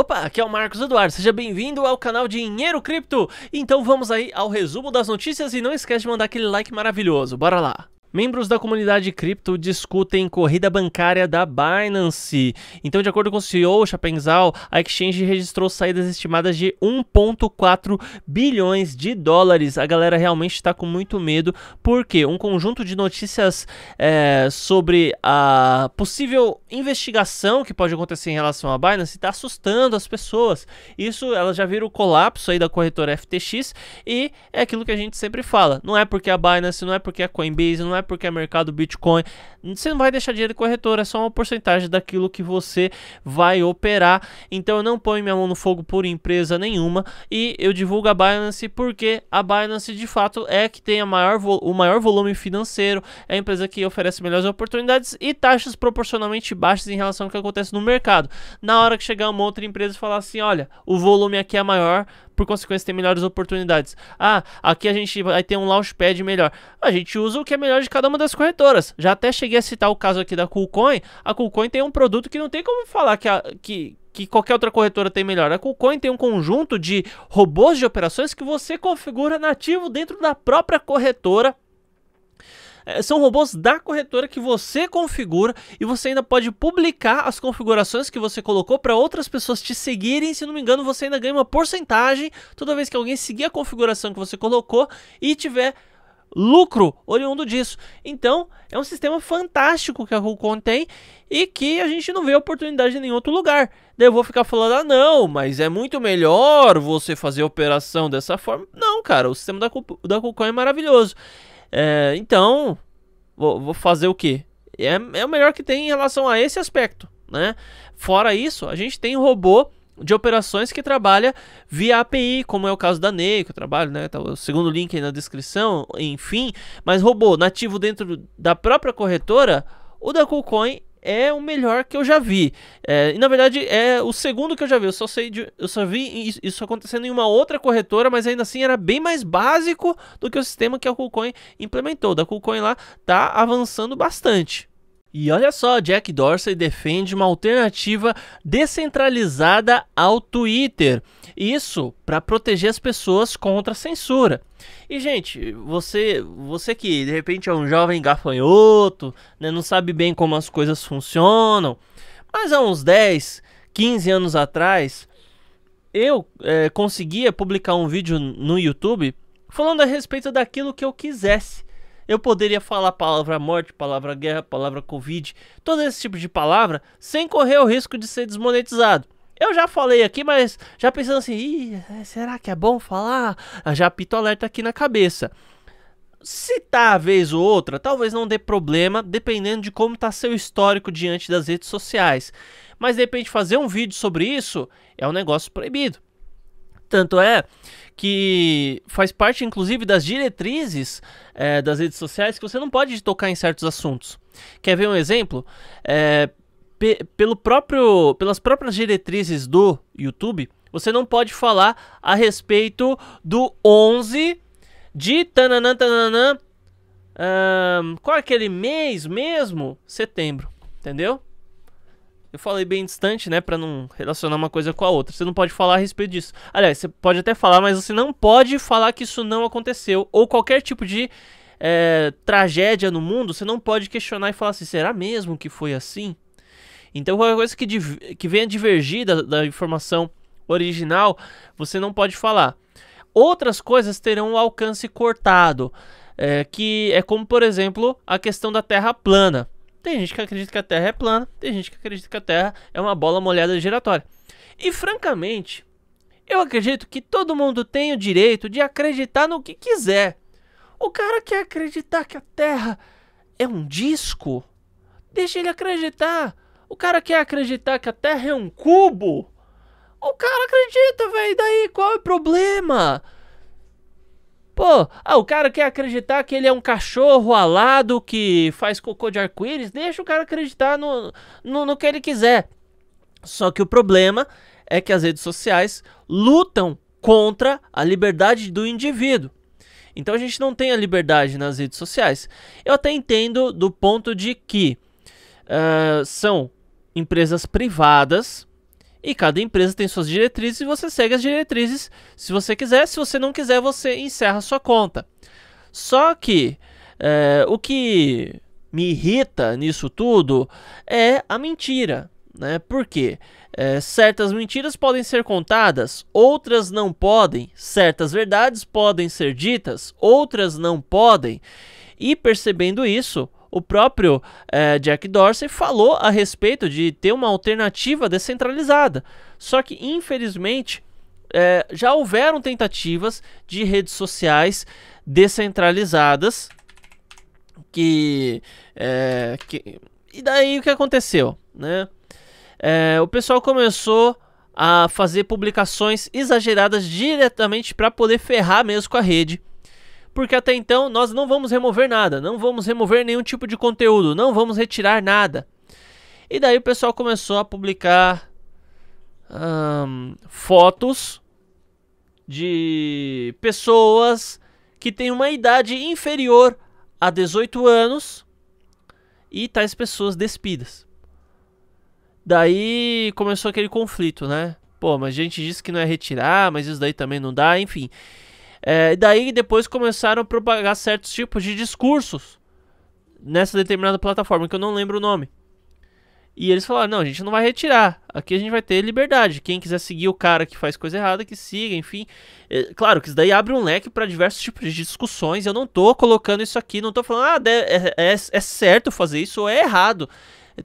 Opa, aqui é o Marcos Eduardo, seja bem-vindo ao canal Dinheiro Cripto. Então vamos aí ao resumo das notícias e não esquece de mandar aquele like maravilhoso, bora lá. Membros da comunidade cripto discutem corrida bancária da Binance. Então, de acordo com o CEO Chapenzal, a exchange registrou saídas estimadas de 1,4 bilhões de dólares. A galera realmente está com muito medo, porque um conjunto de notícias é, sobre a possível investigação que pode acontecer em relação à Binance está assustando as pessoas. Isso, elas já viram o colapso aí da corretora FTX e é aquilo que a gente sempre fala. Não é porque a Binance, não é porque a Coinbase, não é é porque é mercado Bitcoin. Você não vai deixar dinheiro em corretora, é só uma porcentagem daquilo que você vai operar. Então eu não ponho minha mão no fogo por empresa nenhuma e eu divulgo a Binance porque a Binance de fato é que tem maior o maior volume financeiro, é a empresa que oferece melhores oportunidades e taxas proporcionalmente baixas em relação ao que acontece no mercado. Na hora que chegar uma outra empresa e falar assim: olha, o volume aqui é maior, por consequência tem melhores oportunidades. Ah, aqui a gente vai ter um launchpad melhor. A gente usa o que é melhor de cada uma das corretoras. Já até cheguei a citar o caso aqui da KuCoin. A KuCoin tem um produto que não tem como falar que, a, que, que qualquer outra corretora tem melhor. A KuCoin tem um conjunto de robôs de operações que você configura nativo dentro da própria corretora é, são robôs da corretora que você configura e você ainda pode publicar as configurações que você colocou para outras pessoas te seguirem. Se não me engano, você ainda ganha uma porcentagem toda vez que alguém seguir a configuração que você colocou e tiver lucro oriundo disso. Então, é um sistema fantástico que a Rubicon tem e que a gente não vê oportunidade em nenhum outro lugar. Daí eu vou ficar falando, ah, não, mas é muito melhor você fazer operação dessa forma. Não, cara, o sistema da, da Rubicon é maravilhoso. É, então, vou, vou, fazer o quê? É, é o melhor que tem em relação a esse aspecto, né? Fora isso, a gente tem robô de operações que trabalha via API, como é o caso da Ney, que eu trabalho, né? Tá o segundo link aí na descrição, enfim. Mas robô nativo dentro da própria corretora, o da KuCoin é o melhor que eu já vi. É, e na verdade é o segundo que eu já vi. Eu só sei de, eu só vi isso acontecendo em uma outra corretora, mas ainda assim era bem mais básico do que o sistema que a KuCoin implementou. Da KuCoin lá tá avançando bastante. E olha só, Jack Dorsey defende uma alternativa descentralizada ao Twitter. Isso para proteger as pessoas contra a censura. E gente, você, você que de repente é um jovem gafanhoto, né, não sabe bem como as coisas funcionam, mas há uns 10, 15 anos atrás, eu é, conseguia publicar um vídeo no YouTube falando a respeito daquilo que eu quisesse. Eu poderia falar palavra morte, palavra guerra, palavra covid, todo esse tipo de palavra, sem correr o risco de ser desmonetizado. Eu já falei aqui, mas já pensando assim, é, será que é bom falar? Ah, já apito alerta aqui na cabeça. Citar tá, a vez ou outra, talvez não dê problema, dependendo de como está seu histórico diante das redes sociais. Mas de repente fazer um vídeo sobre isso é um negócio proibido. Tanto é que faz parte, inclusive, das diretrizes é, das redes sociais que você não pode tocar em certos assuntos. Quer ver um exemplo? É, pelo próprio, pelas próprias diretrizes do YouTube, você não pode falar a respeito do 11 de tananã, tananã, hum, qual é aquele mês mesmo? Setembro, entendeu? Eu falei bem distante, né, para não relacionar uma coisa com a outra. Você não pode falar a respeito disso. Aliás, você pode até falar, mas você não pode falar que isso não aconteceu ou qualquer tipo de é, tragédia no mundo. Você não pode questionar e falar assim: será mesmo que foi assim? Então, qualquer coisa que, que venha divergir da, da informação original, você não pode falar. Outras coisas terão um alcance cortado, é, que é como, por exemplo, a questão da Terra plana. Tem gente que acredita que a Terra é plana, tem gente que acredita que a Terra é uma bola molhada giratória. E francamente, eu acredito que todo mundo tem o direito de acreditar no que quiser. O cara quer acreditar que a Terra é um disco? Deixa ele acreditar. O cara quer acreditar que a Terra é um cubo? O cara acredita, velho. Daí qual é o problema? Pô, ah, o cara quer acreditar que ele é um cachorro alado que faz cocô de arco-íris. Deixa o cara acreditar no, no, no que ele quiser. Só que o problema é que as redes sociais lutam contra a liberdade do indivíduo. Então a gente não tem a liberdade nas redes sociais. Eu até entendo do ponto de que uh, são empresas privadas e cada empresa tem suas diretrizes e você segue as diretrizes se você quiser. Se você não quiser, você encerra sua conta. Só que é, o que me irrita nisso tudo é a mentira. Né? Porque eh, é, certas mentiras podem ser contadas, outras não podem, certas verdades podem ser ditas, outras não podem. E percebendo isso, o próprio é, Jack Dorsey falou a respeito de ter uma alternativa descentralizada. Só que, infelizmente, é, já houveram tentativas de redes sociais descentralizadas que, é, que e daí o que aconteceu, né? É, o pessoal começou a fazer publicações exageradas diretamente para poder ferrar mesmo com a rede porque até então nós não vamos remover nada, não vamos remover nenhum tipo de conteúdo, não vamos retirar nada. E daí o pessoal começou a publicar fotos de pessoas que têm uma idade inferior a 18 anos e tais pessoas despidas. Daí começou aquele conflito, né? Pô, mas a gente disse que não é retirar, mas isso daí também não dá, enfim. É, daí depois começaram a propagar certos tipos de discursos nessa determinada plataforma, que eu não lembro o nome. E eles falaram: não, a gente não vai retirar. Aqui a gente vai ter liberdade. Quem quiser seguir o cara que faz coisa errada, que siga, enfim. É, claro que isso daí abre um leque para diversos tipos de discussões. Eu não tô colocando isso aqui, não tô falando, ah, é, é, é certo fazer isso ou é errado.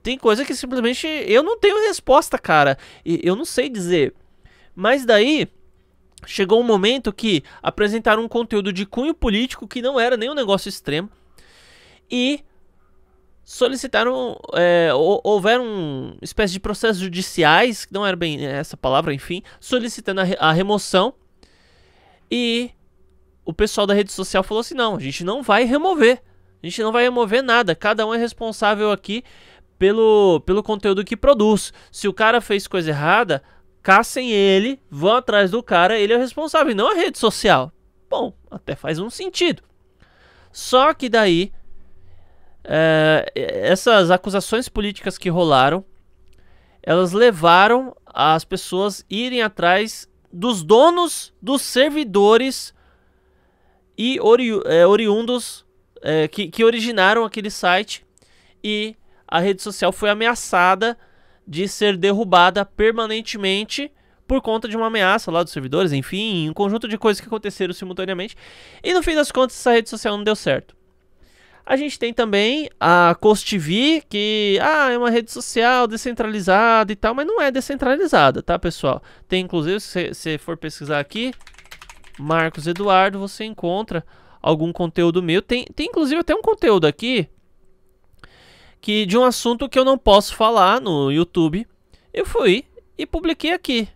Tem coisa que simplesmente eu não tenho resposta, cara. Eu não sei dizer. Mas daí Chegou um momento que apresentaram um conteúdo de cunho político que não era nem um negócio extremo e solicitaram, é, houveram espécie de processos judiciais, que não era bem essa palavra, enfim, solicitando a, a remoção e o pessoal da rede social falou assim: não, a gente não vai remover. A gente não vai remover nada. Cada um é responsável aqui pelo, pelo conteúdo que produz. Se o cara fez coisa errada, caçem ele, vão atrás do cara, ele é o responsável, e não a rede social. Bom, até faz um sentido. Só que daí, é, essas acusações políticas que rolaram, elas levaram as pessoas irem atrás dos donos dos servidores e ori é, oriundos é, que, que originaram aquele site e a rede social foi ameaçada de ser derrubada permanentemente por conta de uma ameaça lá dos servidores, enfim, um conjunto de coisas que aconteceram simultaneamente. E no fim das contas, essa rede social não deu certo. A gente tem também a CosTV, que ah, é uma rede social descentralizada e tal, mas não é descentralizada, tá, pessoal? Tem inclusive, se você for pesquisar aqui, Marcos Eduardo, você encontra algum conteúdo meu. Tem, tem inclusive até um conteúdo aqui que de um assunto que eu não posso falar no YouTube, eu fui e publiquei aqui.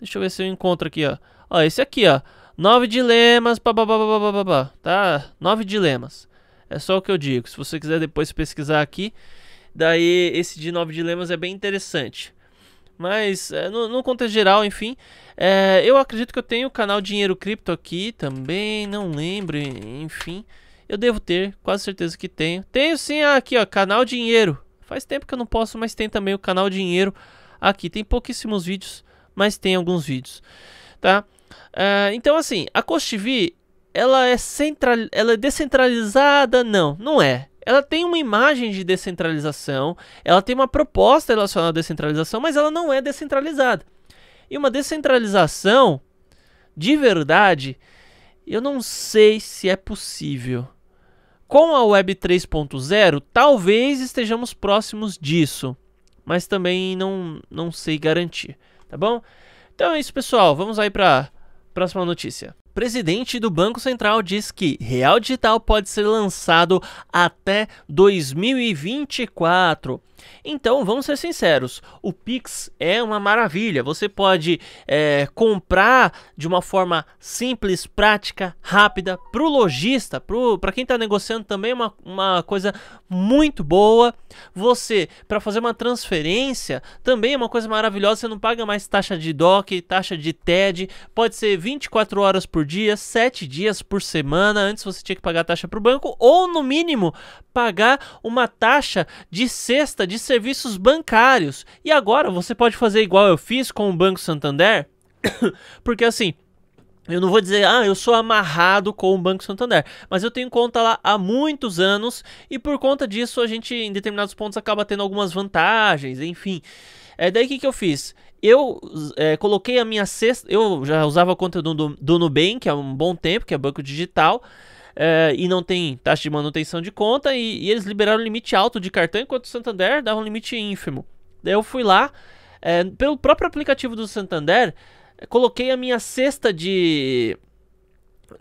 Deixa eu ver se eu encontro aqui, ó. Ó, esse aqui, ó. Nove dilemas, babá, tá? Nove dilemas. É só o que eu digo. Se você quiser depois pesquisar aqui, daí esse de nove dilemas é bem interessante. Mas, é, no, no contexto geral, enfim, é, eu acredito que eu tenho o canal Dinheiro Cripto aqui também, não lembro, enfim. Eu devo ter, quase certeza que tenho. Tenho sim ah, aqui, ó, canal Dinheiro. Faz tempo que eu não posso, mas tem também o canal Dinheiro aqui. Tem pouquíssimos vídeos, mas tem alguns vídeos, tá? Uh, então, assim, a CosTV, ela é, central, ela é descentralizada? Não, não é. Ela tem uma imagem de descentralização, ela tem uma proposta relacionada à descentralização, mas ela não é descentralizada. E uma descentralização, de verdade, eu não sei se é possível. Com a Web 3.0, talvez estejamos próximos disso, mas também não, não sei garantir, tá bom? Então é isso, pessoal. Vamos aí para próxima notícia. Presidente do Banco Central diz que real digital pode ser lançado até 2024. Então, vamos ser sinceros, o Pix é uma maravilha. Você pode é, comprar de uma forma simples, prática, rápida, para o lojista, para quem está negociando também é uma, uma coisa muito boa. Você, para fazer uma transferência, também é uma coisa maravilhosa. Você não paga mais taxa de DOC, taxa de TED, pode ser 24 horas por dia, 7 dias por semana. Antes você tinha que pagar a taxa para o banco, ou no mínimo, pagar uma taxa de sexta de serviços bancários. E agora você pode fazer igual eu fiz com o Banco Santander, porque assim, eu não vou dizer, ah, eu sou amarrado com o Banco Santander, mas eu tenho conta lá há muitos anos e por conta disso a gente, em determinados pontos, acaba tendo algumas vantagens, enfim. É daí que, que eu fiz? Eu é, coloquei a minha cesta. Eu já usava a conta do, do, do Nubank há um bom tempo, que é banco digital é, e não tem taxa de manutenção de conta. E, e eles liberaram um limite alto de cartão, enquanto o Santander dava um limite ínfimo. Daí eu fui lá, é, pelo próprio aplicativo do Santander, coloquei a minha cesta de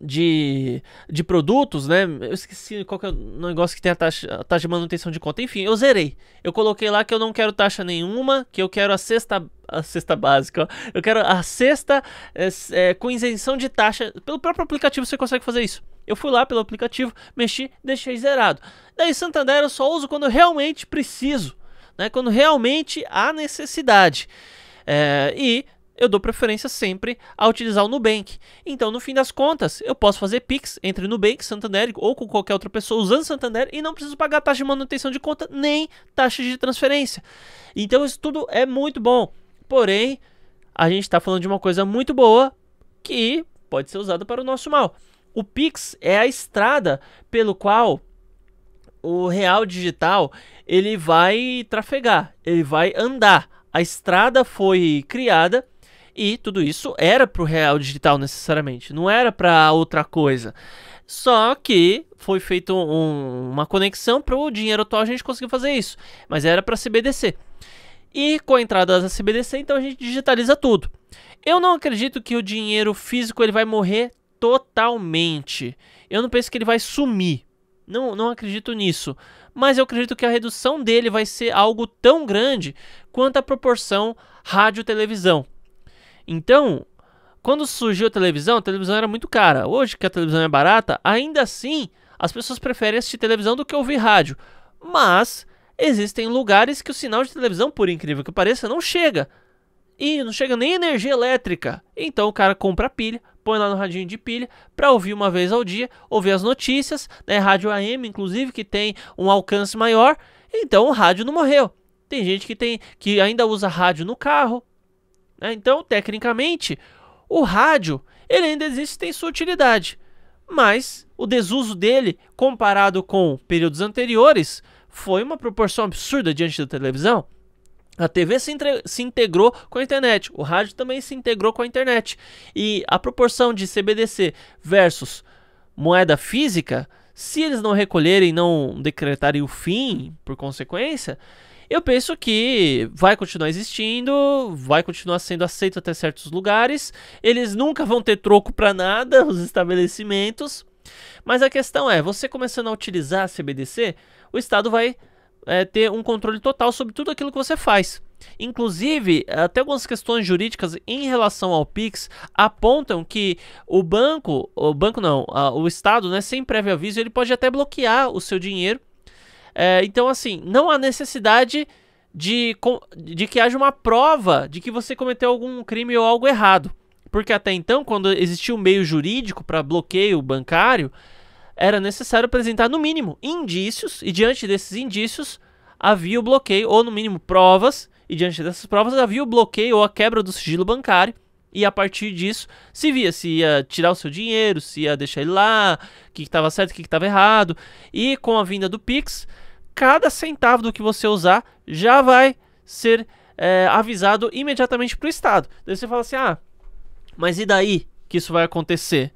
de, de produtos, né? Eu esqueci qual que é o negócio que tem a taxa, a taxa de manutenção de conta. Enfim, eu zerei. Eu coloquei lá que eu não quero taxa nenhuma, que eu quero a cesta, a cesta básica. Ó. Eu quero a cesta é, é, com isenção de taxa. Pelo próprio aplicativo você consegue fazer isso. Eu fui lá pelo aplicativo, mexi, deixei zerado. Daí Santander eu só uso quando realmente preciso, né? quando realmente há necessidade. É, e eu dou preferência sempre a utilizar o Nubank. Então, no fim das contas, eu posso fazer Pix entre Nubank, Santander ou com qualquer outra pessoa usando Santander e não preciso pagar taxa de manutenção de conta nem taxa de transferência. Então, isso tudo é muito bom. Porém, a gente está falando de uma coisa muito boa que pode ser usada para o nosso mal. O Pix é a estrada pelo qual o real digital ele vai trafegar, ele vai andar. A estrada foi criada e tudo isso era para o real digital necessariamente, não era para outra coisa. Só que foi feita um, uma conexão para o dinheiro atual a gente conseguir fazer isso, mas era para CBDC. E com a entrada da CBDC, então a gente digitaliza tudo. Eu não acredito que o dinheiro físico ele vai morrer totalmente. Eu não penso que ele vai sumir. Não, não acredito nisso. Mas eu acredito que a redução dele vai ser algo tão grande quanto a proporção rádio-televisão. Então, quando surgiu a televisão, a televisão era muito cara. Hoje que a televisão é barata, ainda assim as pessoas preferem assistir televisão do que ouvir rádio. Mas existem lugares que o sinal de televisão, por incrível que pareça, não chega. E não chega nem energia elétrica. Então o cara compra a pilha, põe lá no radinho de pilha para ouvir uma vez ao dia, ouvir as notícias, né? Rádio AM, inclusive, que tem um alcance maior. Então o rádio não morreu. Tem gente que tem que ainda usa rádio no carro. Né? Então, tecnicamente, o rádio ele ainda existe, tem sua utilidade. Mas o desuso dele, comparado com períodos anteriores, foi uma proporção absurda diante da televisão. A TV se, se, integrou com a internet, o rádio também se integrou com a internet. E a proporção de CBDC versus moeda física, se eles não recolherem, não decretarem o fim, por consequência, eu penso que vai continuar existindo, vai continuar sendo aceito até certos lugares. Eles nunca vão ter troco para nada, os estabelecimentos. Mas a questão é, você começando a utilizar a CBDC, o Estado vai é, ter um controle total sobre tudo aquilo que você faz. Inclusive, até algumas questões jurídicas em relação ao Pix apontam que o banco, o banco não, o Estado, né, sem prévio aviso, ele pode até bloquear o seu dinheiro. É, então, assim, não há necessidade de, de que haja uma prova de que você cometeu algum crime ou algo errado. Porque até então, quando existia o um meio jurídico para bloqueio bancário, era necessário apresentar no mínimo indícios, e diante desses indícios havia o bloqueio, ou no mínimo provas, e diante dessas provas havia o bloqueio ou a quebra do sigilo bancário, e a partir disso se via se ia tirar o seu dinheiro, se ia deixar ele lá, o que estava certo, o que estava errado, e com a vinda do Pix, cada centavo do que você usar já vai ser é, avisado imediatamente para o Estado. Daí você fala assim, ah, mas e daí que isso vai acontecer?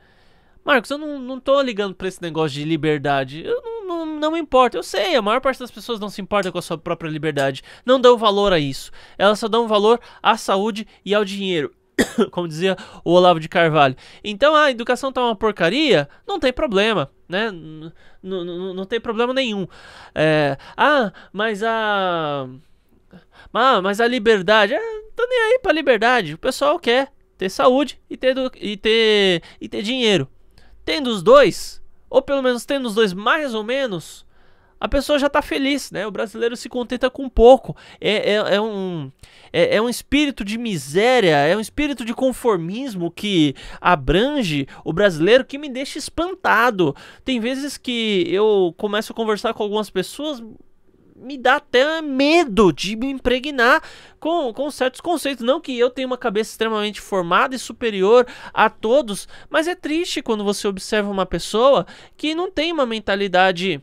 Marcos, eu não, não tô ligando pra esse negócio de liberdade. Eu não, não, não me importo. Eu sei, a maior parte das pessoas não se importa com a sua própria liberdade. Não dão valor a isso. Elas só dão valor à saúde e ao dinheiro. Como dizia o Olavo de Carvalho. Então, ah, a educação tá uma porcaria? Não tem problema, né? não tem problema nenhum. É, ah, mas a. Ah, mas a liberdade. não é, tô nem aí pra liberdade. O pessoal quer ter saúde e ter, e ter, e ter dinheiro. Tendo os dois, ou pelo menos tendo os dois mais ou menos, a pessoa já está feliz, né? O brasileiro se contenta com pouco. É, é, é um, é, é, um espírito de miséria, é um espírito de conformismo que abrange o brasileiro que me deixa espantado. Tem vezes que eu começo a conversar com algumas pessoas, me dá até medo de me impregnar com, com certos conceitos. Não que eu tenha uma cabeça extremamente formada e superior a todos, mas é triste quando você observa uma pessoa que não tem uma mentalidade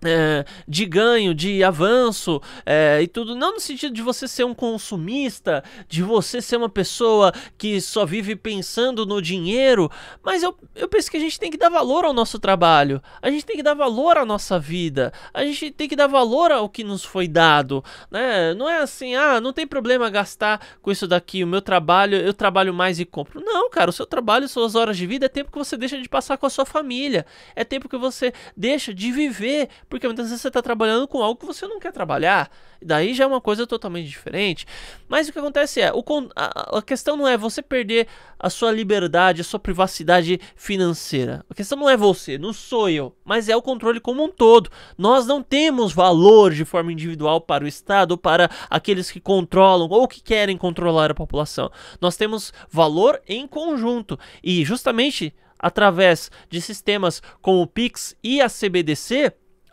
é, de ganho, de avanço é, e tudo, não no sentido de você ser um consumista, de você ser uma pessoa que só vive pensando no dinheiro, mas eu, eu penso que a gente tem que dar valor ao nosso trabalho, a gente tem que dar valor à nossa vida, a gente tem que dar valor ao que nos foi dado, né? Não é assim, ah, não tem problema gastar com isso daqui, o meu trabalho, eu trabalho mais e compro. Não, cara, o seu trabalho, suas horas de vida é tempo que você deixa de passar com a sua família, é tempo que você deixa de viver porque muitas vezes você está trabalhando com algo que você não quer trabalhar. E daí já é uma coisa totalmente diferente. Mas o que acontece é, o, a, a questão não é você perder a sua liberdade, a sua privacidade financeira. A questão não é você, não sou eu, mas é o controle como um todo. Nós não temos valor de forma individual para o Estado, para aqueles que controlam ou que querem controlar a população. Nós temos valor em conjunto. E justamente através de sistemas como o Pix e a CBDC,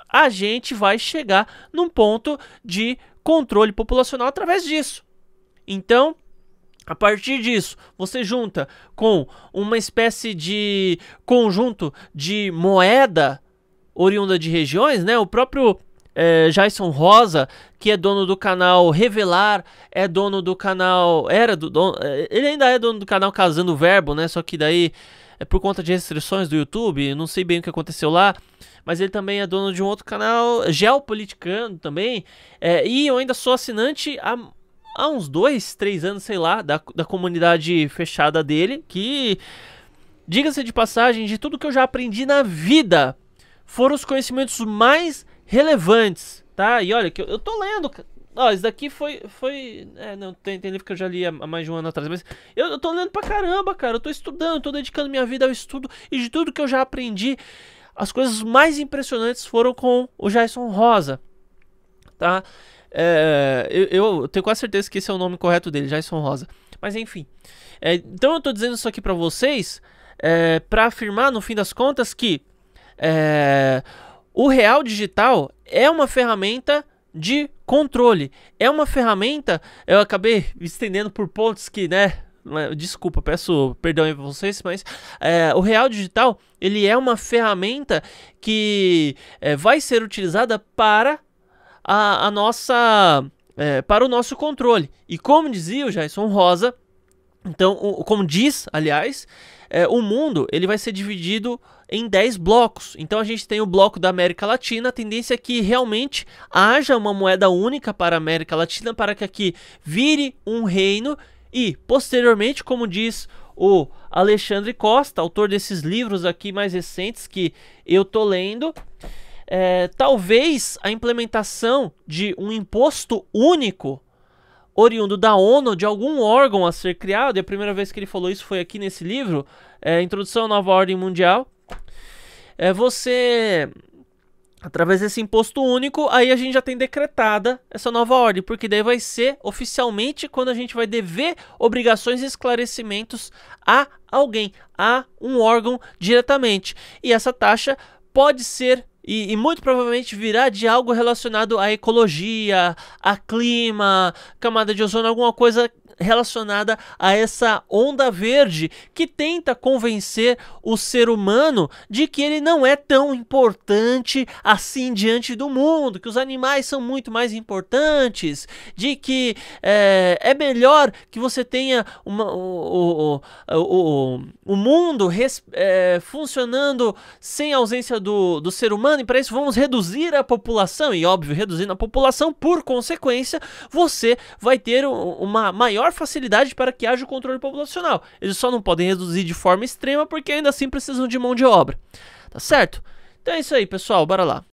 a gente vai chegar num ponto de controle populacional através disso. Então, a partir disso, você junta com uma espécie de conjunto de moeda oriunda de regiões, né? O próprio é, Jason Rosa, que é dono do canal Revelar, é dono do canal. Era do. Dono, eh, ele ainda é dono do canal Casando o Verbo, né? Só que daí é por conta de restrições do YouTube, não sei bem o que aconteceu lá, mas ele também é dono de um outro canal, Geopoliticano também, é, e eu ainda sou assinante há, há uns dois, três anos, sei lá, da, da comunidade fechada dele, que, diga-se de passagem, de tudo que eu já aprendi na vida, foram os conhecimentos mais relevantes, tá? E olha, que eu, eu tô lendo, Ó, isso daqui foi. foi é, não, tem, tem livro que eu já li há mais de um ano atrás, mas eu, eu tô lendo pra caramba, cara. Eu tô estudando, estou tô dedicando minha vida ao estudo e de tudo que eu já aprendi, as coisas mais impressionantes foram com o Jason Rosa, tá? É, eu, eu, tenho quase certeza que esse é o nome correto dele, Jason Rosa. Mas enfim. É, então eu tô dizendo isso aqui pra vocês é, para afirmar, no fim das contas, que é, o real digital é uma ferramenta de controle. É uma ferramenta, eu acabei estendendo por pontos que, né, né, desculpa, peço perdão aí pra vocês, mas é, o Real Digital, ele é uma ferramenta que é, vai ser utilizada para a, a nossa... É, para o nosso controle. E como dizia o Jason Rosa, então, o, como diz, aliás, é, o mundo ele vai ser dividido em 10 blocos. Então a gente tem o bloco da América Latina, a tendência é que realmente haja uma moeda única para a América Latina para que aqui vire um reino e posteriormente, como diz o Alexandre Costa, autor desses livros aqui mais recentes que eu tô lendo, é, talvez a implementação de um imposto único oriundo da ONU, de algum órgão a ser criado, e a primeira vez que ele falou isso foi aqui nesse livro, é, Introdução à Nova Ordem Mundial, é você através desse imposto único, aí a gente já tem decretada essa nova ordem, porque daí vai ser oficialmente quando a gente vai dever obrigações e esclarecimentos a alguém, a um órgão diretamente. E essa taxa pode ser e, e, muito provavelmente virá de algo relacionado à ecologia, a clima, camada de ozônio, alguma coisa relacionada a essa onda verde que tenta convencer o ser humano de que ele não é tão importante assim diante do mundo, que os animais são muito mais importantes, de que é, é melhor que você tenha uma, o, o, o, o, mundo res, é, funcionando sem ausência do, do ser humano, e para isso vamos reduzir a população, e óbvio, reduzindo a população, por consequência, você vai ter uma maior maior facilidade para que haja o controle populacional. Eles só não podem reduzir de forma extrema porque ainda assim precisam de mão de obra. Tá certo? Então é isso aí, pessoal. Bora lá.